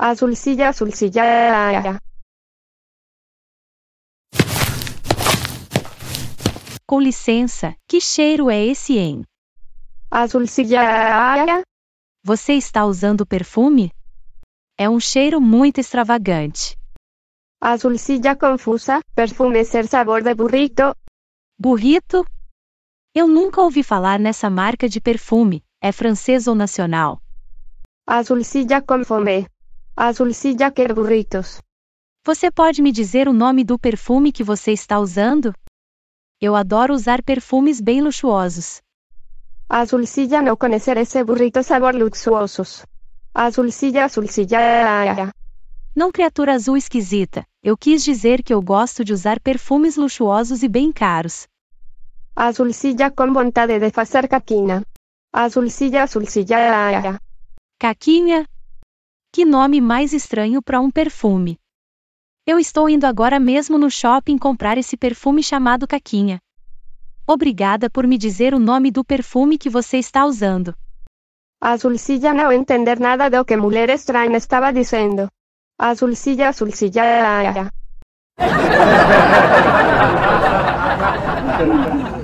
Azulcilla, azulcilla. Com licença, que cheiro é esse, hein? Azulcilla. Você está usando perfume? É um cheiro muito extravagante. Azulcilla confusa, perfume ser sabor de burrito. Burrito? Eu nunca ouvi falar nessa marca de perfume. É francês ou nacional? Azulcilla com Azulcilla quer burritos. Você pode me dizer o nome do perfume que você está usando? Eu adoro usar perfumes bem luxuosos. Azulcilla não conhecer esse burrito sabor luxuosos. Azulcilla, azulcilla. Não criatura azul esquisita, eu quis dizer que eu gosto de usar perfumes luxuosos e bem caros. Azulcilla com vontade de fazer caquina. Azulcilla, azulcilla. Caquinha, que nome mais estranho para um perfume. Eu estou indo agora mesmo no shopping comprar esse perfume chamado Caquinha. Obrigada por me dizer o nome do perfume que você está usando. Azulcilla não entender nada do que mulher estranha estava dizendo. Azulcilla, azulcilla.